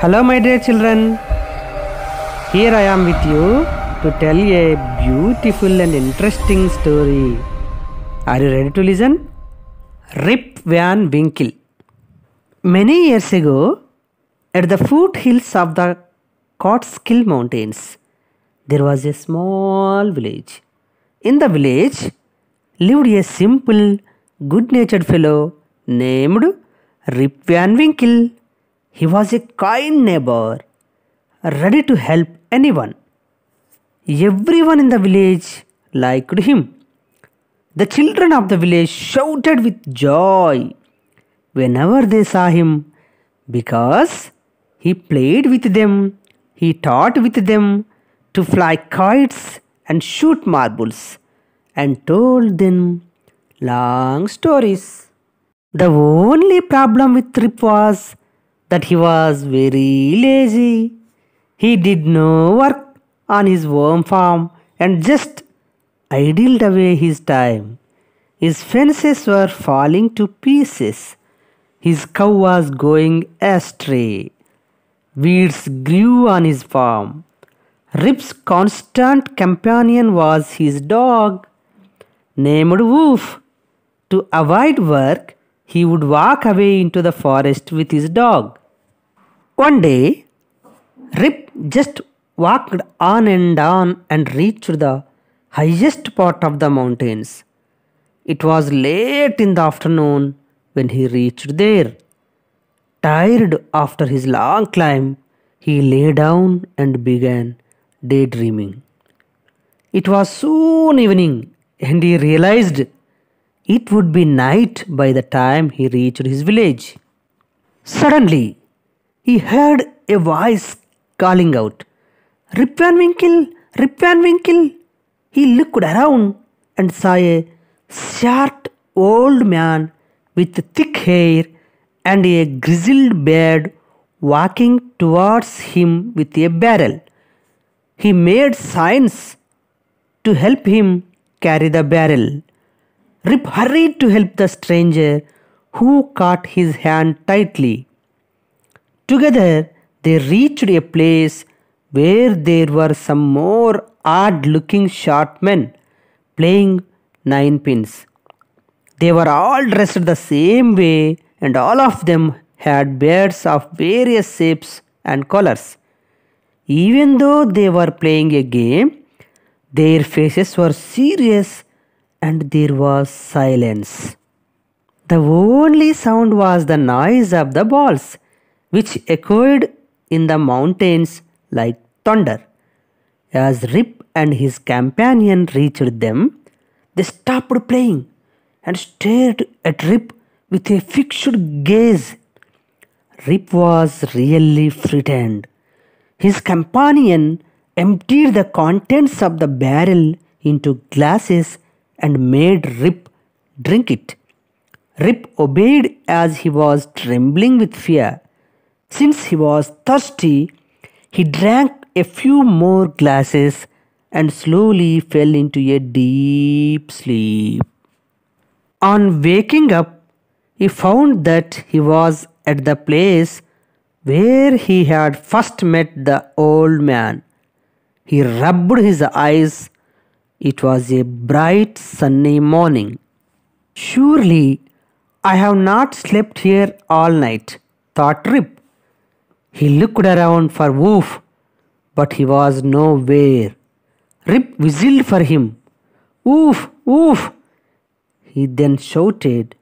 Hello my dear children, here I am with you to tell a beautiful and interesting story. Are you ready to listen? Rip Van Winkle Many years ago, at the foothills of the Catskill Mountains, there was a small village. In the village lived a simple, good-natured fellow named Rip Van Winkle. He was a kind neighbor, ready to help anyone. Everyone in the village liked him. The children of the village shouted with joy whenever they saw him because he played with them, he taught with them to fly kites and shoot marbles and told them long stories. The only problem with Trip was that he was very lazy. He did no work on his worm farm and just idled away his time. His fences were falling to pieces. His cow was going astray. Weeds grew on his farm. Rip's constant companion was his dog, named Woof. To avoid work, he would walk away into the forest with his dog. One day, Rip just walked on and on and reached the highest part of the mountains. It was late in the afternoon when he reached there. Tired after his long climb, he lay down and began daydreaming. It was soon evening and he realized it would be night by the time he reached his village. Suddenly, he heard a voice calling out, Rip Van Winkle! Rip Van Winkle! He looked around and saw a short old man with thick hair and a grizzled beard walking towards him with a barrel. He made signs to help him carry the barrel. Rip hurried to help the stranger, who caught his hand tightly. Together, they reached a place where there were some more odd looking short men playing nine pins. They were all dressed the same way, and all of them had beards of various shapes and colors. Even though they were playing a game, their faces were serious and there was silence. The only sound was the noise of the balls, which echoed in the mountains like thunder. As Rip and his companion reached them, they stopped playing and stared at Rip with a fixed gaze. Rip was really frightened. His companion emptied the contents of the barrel into glasses and made Rip drink it. Rip obeyed as he was trembling with fear. Since he was thirsty, he drank a few more glasses and slowly fell into a deep sleep. On waking up, he found that he was at the place where he had first met the old man. He rubbed his eyes it was a bright sunny morning. Surely I have not slept here all night, thought Rip. He looked around for Woof, but he was nowhere. Rip whistled for him. Woof, woof! He then shouted.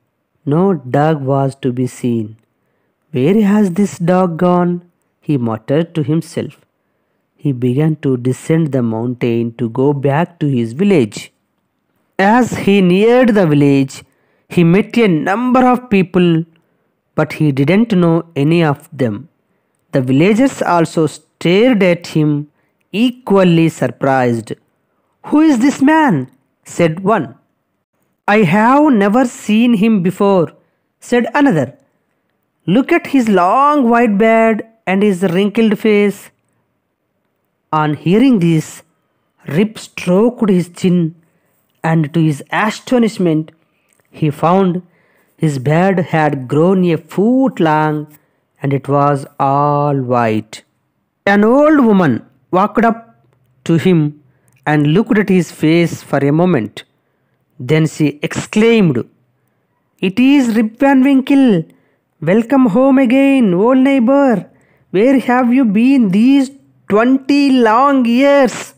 No dog was to be seen. Where has this dog gone? he muttered to himself he began to descend the mountain to go back to his village. As he neared the village, he met a number of people, but he didn't know any of them. The villagers also stared at him, equally surprised. Who is this man? said one. I have never seen him before, said another. Look at his long white beard and his wrinkled face, on hearing this, Rip stroked his chin, and to his astonishment, he found his beard had grown a foot long and it was all white. An old woman walked up to him and looked at his face for a moment. Then she exclaimed, It is Rip Van Winkle. Welcome home again, old neighbor. Where have you been these 20 long years